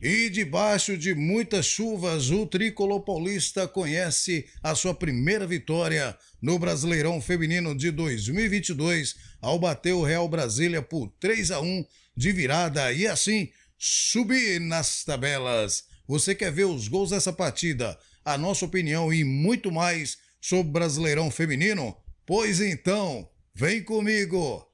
E debaixo de muitas chuvas, o tricolor paulista conhece a sua primeira vitória no Brasileirão Feminino de 2022 ao bater o Real Brasília por 3 a 1 de virada e assim subir nas tabelas. Você quer ver os gols dessa partida, a nossa opinião e muito mais sobre o Brasileirão Feminino? Pois então, vem comigo!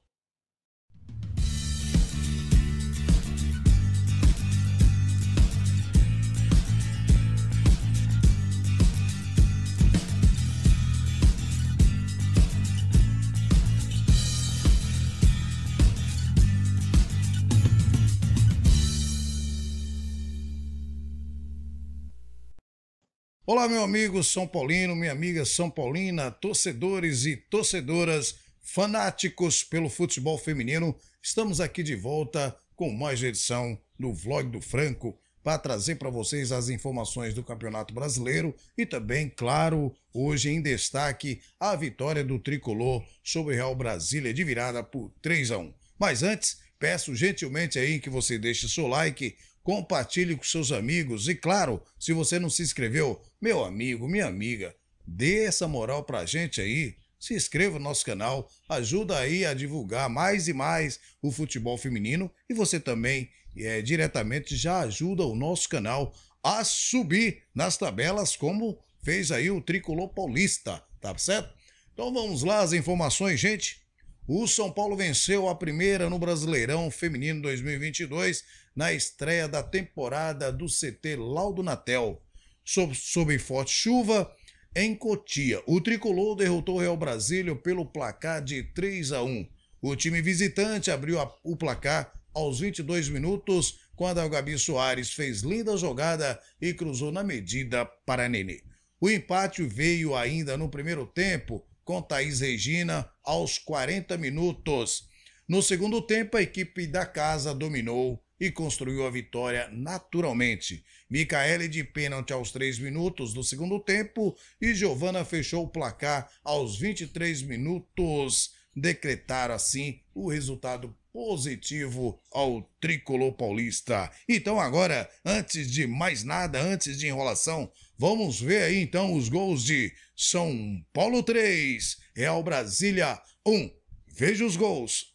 Olá, meu amigo São Paulino, minha amiga São Paulina, torcedores e torcedoras, fanáticos pelo futebol feminino, estamos aqui de volta com mais edição do Vlog do Franco para trazer para vocês as informações do Campeonato Brasileiro e também, claro, hoje em destaque a vitória do tricolor sobre o Real Brasília de virada por 3 a 1. Mas antes, peço gentilmente aí que você deixe seu like, compartilhe com seus amigos e, claro, se você não se inscreveu, meu amigo, minha amiga, dê essa moral pra gente aí. Se inscreva no nosso canal, ajuda aí a divulgar mais e mais o futebol feminino e você também é, diretamente já ajuda o nosso canal a subir nas tabelas como fez aí o Tricolor Paulista, tá certo? Então vamos lá as informações, gente. O São Paulo venceu a primeira no Brasileirão Feminino 2022 na estreia da temporada do CT Laudo Natel. Sob, sob forte chuva, em Cotia, o tricolor derrotou o Real Brasília pelo placar de 3 a 1. O time visitante abriu a, o placar aos 22 minutos, quando a Gabi Soares fez linda jogada e cruzou na medida para Nenê. O empate veio ainda no primeiro tempo, com Thaís Regina aos 40 minutos. No segundo tempo, a equipe da casa dominou e construiu a vitória naturalmente. Micaele de pênalti aos 3 minutos do segundo tempo e Giovana fechou o placar aos 23 minutos. Decretaram assim o resultado positivo ao tricolor paulista. Então agora, antes de mais nada, antes de enrolação, vamos ver aí então os gols de são Paulo 3, Real Brasília 1. Veja os gols.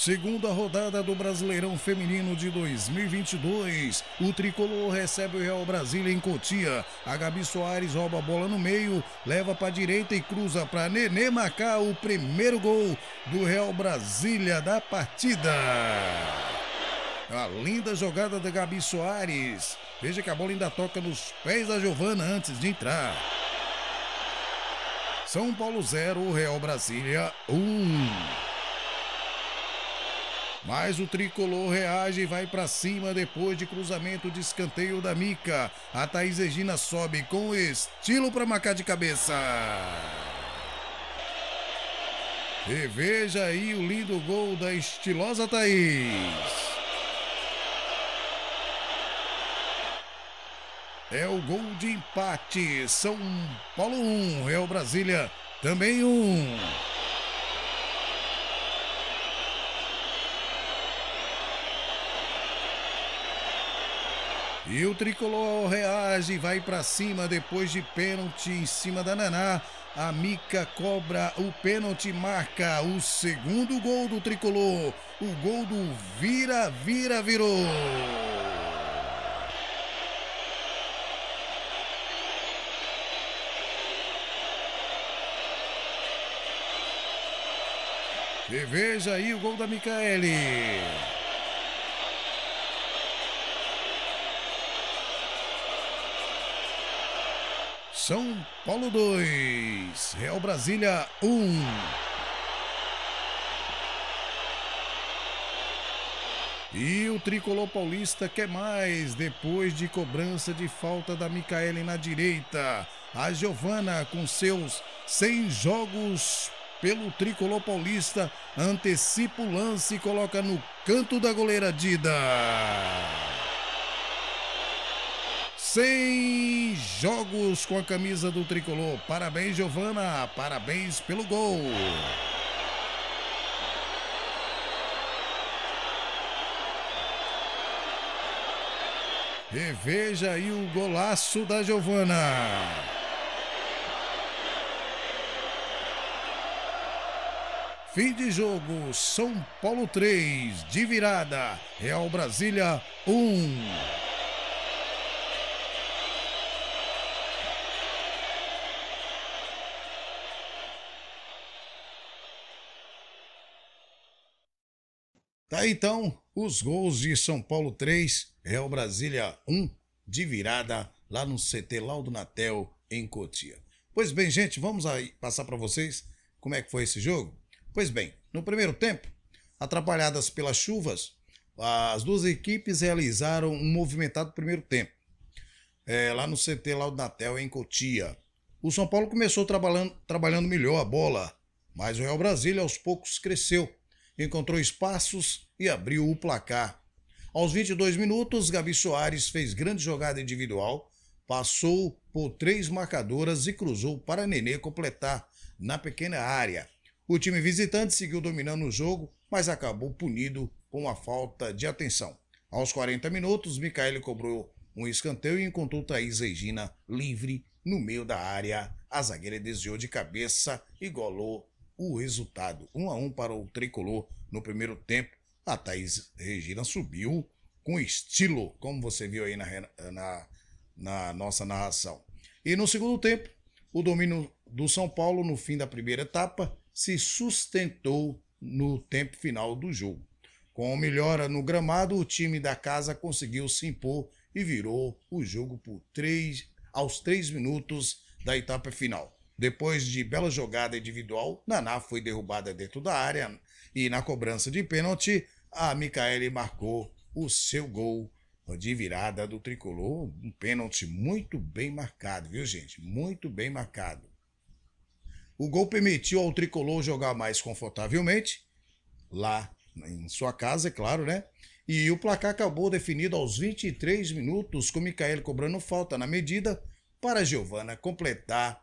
Segunda rodada do Brasileirão Feminino de 2022. O tricolor recebe o Real Brasília em Cotia. A Gabi Soares rouba a bola no meio, leva para a direita e cruza para Nenê marcar o primeiro gol do Real Brasília da partida. A linda jogada da Gabi Soares. Veja que a bola ainda toca nos pés da Giovana antes de entrar. São Paulo 0, Real Brasília 1. Um. Mas o tricolor reage e vai para cima depois de cruzamento de escanteio da Mica. A Thaís Regina sobe com estilo para marcar de cabeça. E veja aí o lindo gol da estilosa Thaís. É o gol de empate. São Paulo 1, um, Real Brasília também 1. Um. E o tricolor reage, vai para cima depois de pênalti em cima da Naná. A Mica cobra o pênalti, marca o segundo gol do tricolor. O gol do vira, vira, virou. E veja aí o gol da Micaele. São Paulo 2, Real Brasília 1. Um. E o tricolor paulista quer mais depois de cobrança de falta da Micaele na direita. A Giovana com seus 100 jogos pelo tricolor paulista antecipa o lance e coloca no canto da goleira Dida. Seis jogos com a camisa do tricolor. Parabéns, Giovana. Parabéns pelo gol. E veja aí o golaço da Giovana. Fim de jogo, São Paulo 3, de virada, Real Brasília 1. aí, então os gols de São Paulo 3, Real Brasília 1, de virada lá no CT Laudo Natel, em Cotia. Pois bem, gente, vamos aí passar para vocês como é que foi esse jogo? Pois bem, no primeiro tempo, atrapalhadas pelas chuvas, as duas equipes realizaram um movimentado primeiro tempo. É, lá no CT Laudo Natel, em Cotia. O São Paulo começou trabalhando, trabalhando melhor a bola, mas o Real Brasília aos poucos cresceu, encontrou espaços e abriu o placar. Aos 22 minutos, Gabi Soares fez grande jogada individual, passou por três marcadoras e cruzou para Nenê completar na pequena área. O time visitante seguiu dominando o jogo, mas acabou punido com a falta de atenção. Aos 40 minutos, Micael cobrou um escanteio e encontrou Thaís Regina livre no meio da área. A zagueira desviou de cabeça e golou o resultado. 1 um a 1 um para o tricolor no primeiro tempo. A Thaís Regina subiu com estilo, como você viu aí na, na, na nossa narração. E no segundo tempo, o domínio do São Paulo no fim da primeira etapa se sustentou no tempo final do jogo. Com melhora no gramado, o time da casa conseguiu se impor e virou o jogo por três, aos três minutos da etapa final. Depois de bela jogada individual, Naná foi derrubada dentro da área e na cobrança de pênalti, a Micaele marcou o seu gol de virada do tricolor. Um pênalti muito bem marcado, viu, gente? Muito bem marcado. O gol permitiu ao tricolor jogar mais confortavelmente, lá em sua casa, é claro, né? E o placar acabou definido aos 23 minutos, com Micael cobrando falta na medida para Giovana completar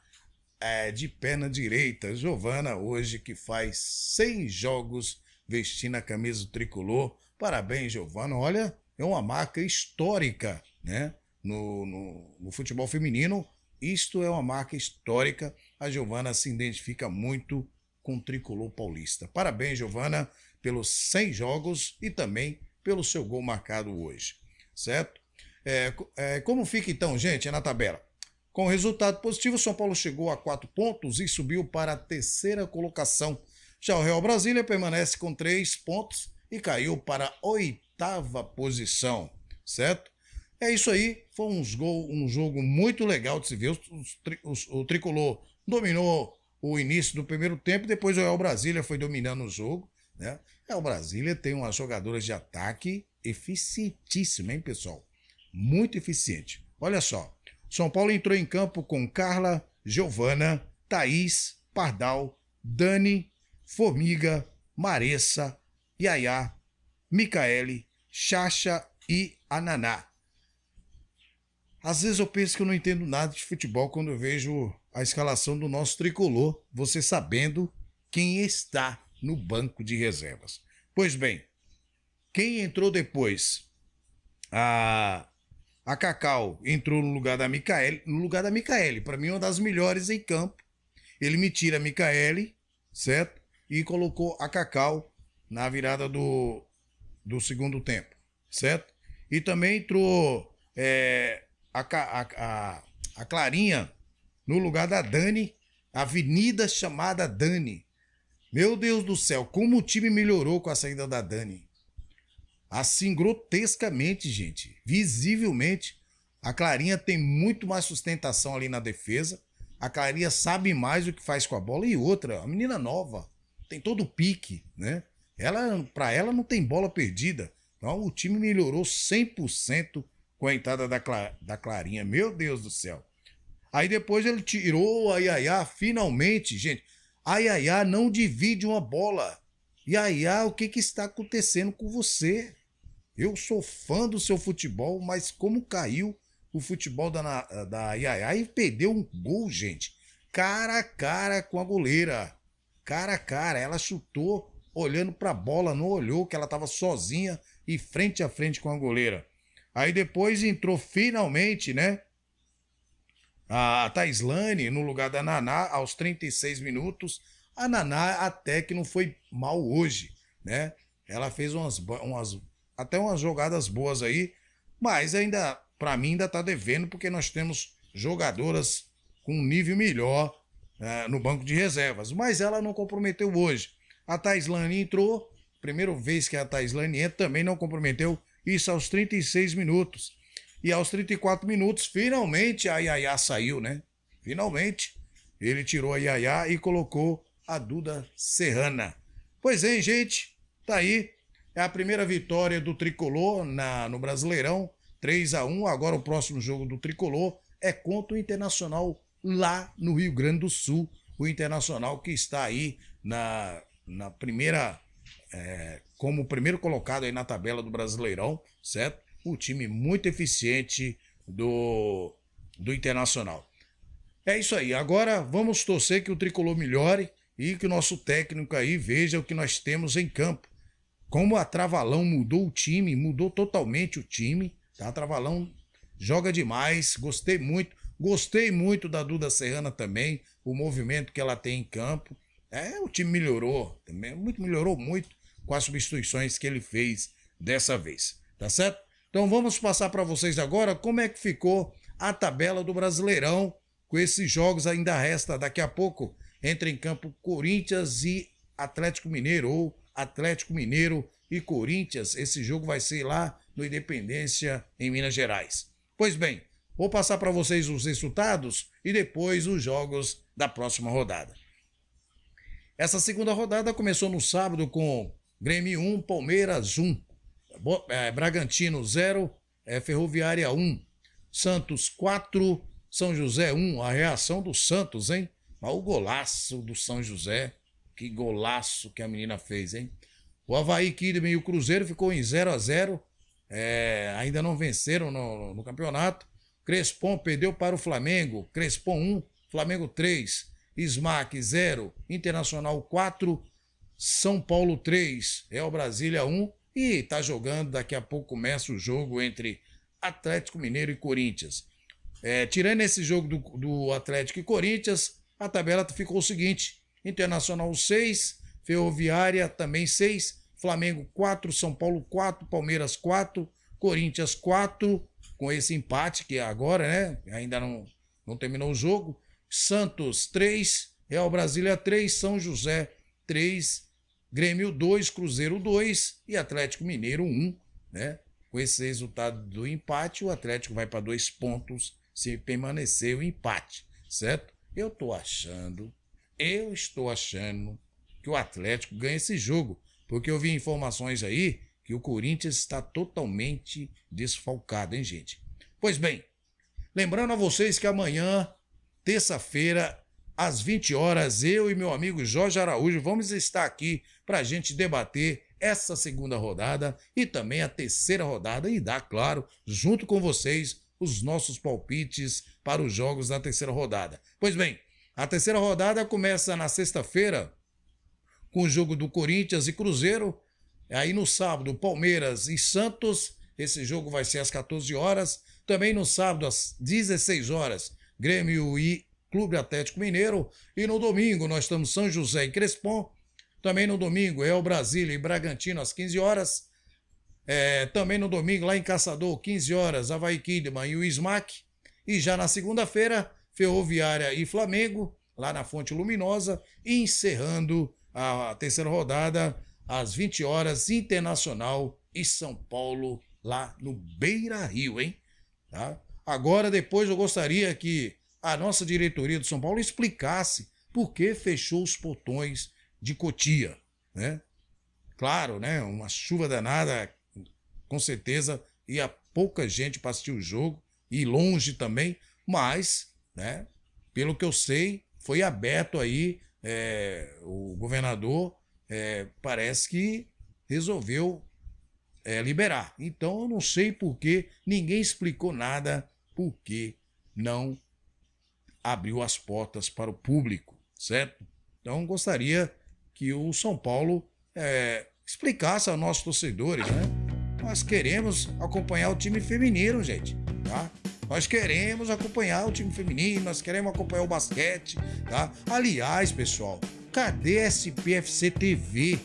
é, de perna direita, Giovana, hoje que faz 100 jogos vestindo a camisa tricolor. Parabéns, Giovana. Olha, é uma marca histórica, né? No, no, no, futebol feminino, isto é uma marca histórica. A Giovana se identifica muito com o tricolor paulista. Parabéns, Giovana, pelos 100 jogos e também pelo seu gol marcado hoje, certo? É, é, como fica então, gente, na tabela? Com resultado positivo, São Paulo chegou a quatro pontos e subiu para a terceira colocação. Já o Real Brasília permanece com três pontos e caiu para a oitava posição, certo? É isso aí, foi uns gol, um jogo muito legal de se ver. Os, os, o Tricolor dominou o início do primeiro tempo, depois o Real Brasília foi dominando o jogo. Né? É, o Brasília tem umas jogadoras de ataque eficientíssima, hein, pessoal? Muito eficiente. Olha só, são Paulo entrou em campo com Carla, Giovana, Thaís, Pardal, Dani, Formiga, Maressa, Yaya, Micaele, Chacha e Ananá. Às vezes eu penso que eu não entendo nada de futebol quando eu vejo a escalação do nosso tricolor, você sabendo quem está no banco de reservas. Pois bem, quem entrou depois? A ah, a Cacau entrou no lugar da Micaele, no lugar da Micaele, para mim é uma das melhores em campo. Ele me tira a Micaele, certo? E colocou a Cacau na virada do, do segundo tempo, certo? E também entrou é, a, a, a, a Clarinha no lugar da Dani, avenida chamada Dani. Meu Deus do céu, como o time melhorou com a saída da Dani. Assim, grotescamente, gente, visivelmente, a Clarinha tem muito mais sustentação ali na defesa. A Clarinha sabe mais o que faz com a bola. E outra, a menina nova, tem todo o pique, né? Ela, para ela não tem bola perdida. Então o time melhorou 100% com a entrada da, Cla da Clarinha. Meu Deus do céu. Aí depois ele tirou a Yaya, finalmente, gente. A Yaya não divide uma bola. Yaya, o que, que está acontecendo com você? Eu sou fã do seu futebol, mas como caiu o futebol da, da Iaia? e perdeu um gol, gente. Cara a cara com a goleira. Cara a cara. Ela chutou olhando para a bola, não olhou que ela estava sozinha e frente a frente com a goleira. Aí depois entrou finalmente, né? A Taislane no lugar da Naná aos 36 minutos. A Naná até que não foi mal hoje, né? Ela fez umas, umas até umas jogadas boas aí, mas ainda, para mim, ainda está devendo, porque nós temos jogadoras com um nível melhor né, no banco de reservas. Mas ela não comprometeu hoje. A Taislane entrou, primeira vez que a Taislane entra, também não comprometeu, isso aos 36 minutos. E aos 34 minutos, finalmente a Yaya saiu, né? Finalmente, ele tirou a Yaya e colocou a Duda Serrana. Pois é, gente, tá aí é a primeira vitória do Tricolor na, no Brasileirão, 3 a 1 Agora o próximo jogo do Tricolor é contra o Internacional lá no Rio Grande do Sul. O Internacional que está aí na, na primeira. É, como primeiro colocado aí na tabela do Brasileirão, certo? Um time muito eficiente do, do Internacional. É isso aí. Agora vamos torcer que o tricolor melhore e que o nosso técnico aí veja o que nós temos em campo. Como a Travalão mudou o time, mudou totalmente o time. Tá? A Travalão joga demais, gostei muito. Gostei muito da Duda Serrana também, o movimento que ela tem em campo. É, o time melhorou, também, muito melhorou muito com as substituições que ele fez dessa vez, tá certo? Então vamos passar para vocês agora como é que ficou a tabela do Brasileirão com esses jogos ainda resta daqui a pouco entre em campo Corinthians e Atlético Mineiro ou Atlético Mineiro e Corinthians. Esse jogo vai ser lá no Independência, em Minas Gerais. Pois bem, vou passar para vocês os resultados e depois os jogos da próxima rodada. Essa segunda rodada começou no sábado com Grêmio 1, Palmeiras 1, eh, Bragantino 0, eh, Ferroviária 1, Santos 4, São José 1. A reação do Santos, hein? o golaço do São José que golaço que a menina fez, hein? O Havaí Kidman e o Cruzeiro ficou em 0 a 0 é, Ainda não venceram no, no campeonato. Crespon perdeu para o Flamengo. Crespon 1, Flamengo 3. Smack 0, Internacional 4, São Paulo 3, Real Brasília 1. E está jogando, daqui a pouco começa o jogo entre Atlético Mineiro e Corinthians. É, tirando esse jogo do, do Atlético e Corinthians, a tabela ficou o seguinte: Internacional 6, Ferroviária também 6, Flamengo 4, São Paulo 4, Palmeiras 4, Corinthians 4, com esse empate que é agora, né? Ainda não, não terminou o jogo. Santos 3, Real Brasília 3, São José 3, Grêmio 2, Cruzeiro 2 e Atlético Mineiro 1, né? Com esse resultado do empate, o Atlético vai para dois pontos se permanecer o empate, certo? Eu tô achando eu estou achando que o Atlético ganha esse jogo, porque eu vi informações aí que o Corinthians está totalmente desfalcado, hein, gente? Pois bem, lembrando a vocês que amanhã, terça-feira, às 20 horas, eu e meu amigo Jorge Araújo vamos estar aqui para a gente debater essa segunda rodada e também a terceira rodada e dar, claro, junto com vocês, os nossos palpites para os jogos da terceira rodada. Pois bem, a terceira rodada começa na sexta-feira com o jogo do Corinthians e Cruzeiro. Aí no sábado, Palmeiras e Santos. Esse jogo vai ser às 14 horas. Também no sábado, às 16 horas, Grêmio e Clube Atlético Mineiro. E no domingo, nós estamos São José e Crespon. Também no domingo, é o Brasília e Bragantino às 15 horas. É, também no domingo, lá em Caçador, 15 horas, Havaí Kidman e o Smack. E já na segunda-feira, Ferroviária e Flamengo, lá na Fonte Luminosa, encerrando a terceira rodada às 20 horas, Internacional e São Paulo, lá no Beira Rio, hein? Tá? Agora, depois, eu gostaria que a nossa diretoria do São Paulo explicasse por que fechou os portões de Cotia, né? Claro, né? Uma chuva danada, com certeza, ia pouca gente para assistir o jogo e longe também, mas né? Pelo que eu sei, foi aberto aí, é, o governador é, parece que resolveu é, liberar. Então eu não sei por que ninguém explicou nada por que não abriu as portas para o público, certo? Então gostaria que o São Paulo é, explicasse aos nossos torcedores, né? Nós queremos acompanhar o time feminino, gente, tá? Nós queremos acompanhar o time feminino, nós queremos acompanhar o basquete, tá? Aliás, pessoal, cadê SPFC TV?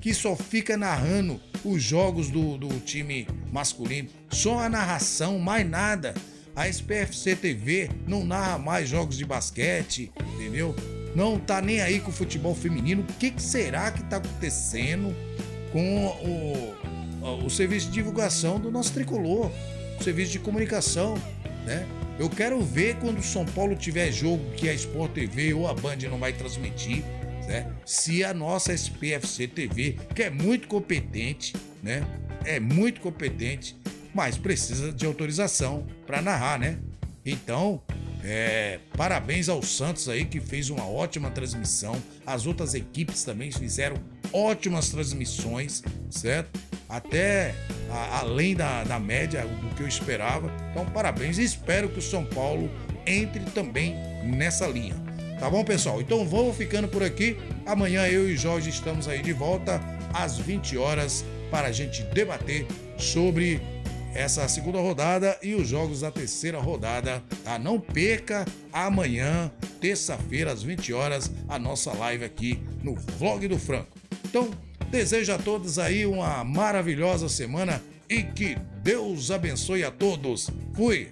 Que só fica narrando os jogos do, do time masculino. Só a narração, mais nada. A SPFC TV não narra mais jogos de basquete, entendeu? Não tá nem aí com o futebol feminino. O que, que será que tá acontecendo com o, o serviço de divulgação do nosso tricolor? serviço de comunicação, né? Eu quero ver quando o São Paulo tiver jogo que a Sport TV ou a Band não vai transmitir, né? Se a nossa SPFC TV, que é muito competente, né? É muito competente, mas precisa de autorização para narrar, né? Então, é, parabéns ao Santos aí que fez uma ótima transmissão. As outras equipes também fizeram ótimas transmissões, certo? Até a, além da, da média do que eu esperava. Então, parabéns. Espero que o São Paulo entre também nessa linha. Tá bom, pessoal? Então vamos ficando por aqui. Amanhã eu e Jorge estamos aí de volta às 20 horas para a gente debater sobre essa segunda rodada e os jogos da terceira rodada, tá? Não perca amanhã, terça-feira, às 20 horas, a nossa live aqui no Vlog do Franco. Então, Desejo a todos aí uma maravilhosa semana e que Deus abençoe a todos. Fui!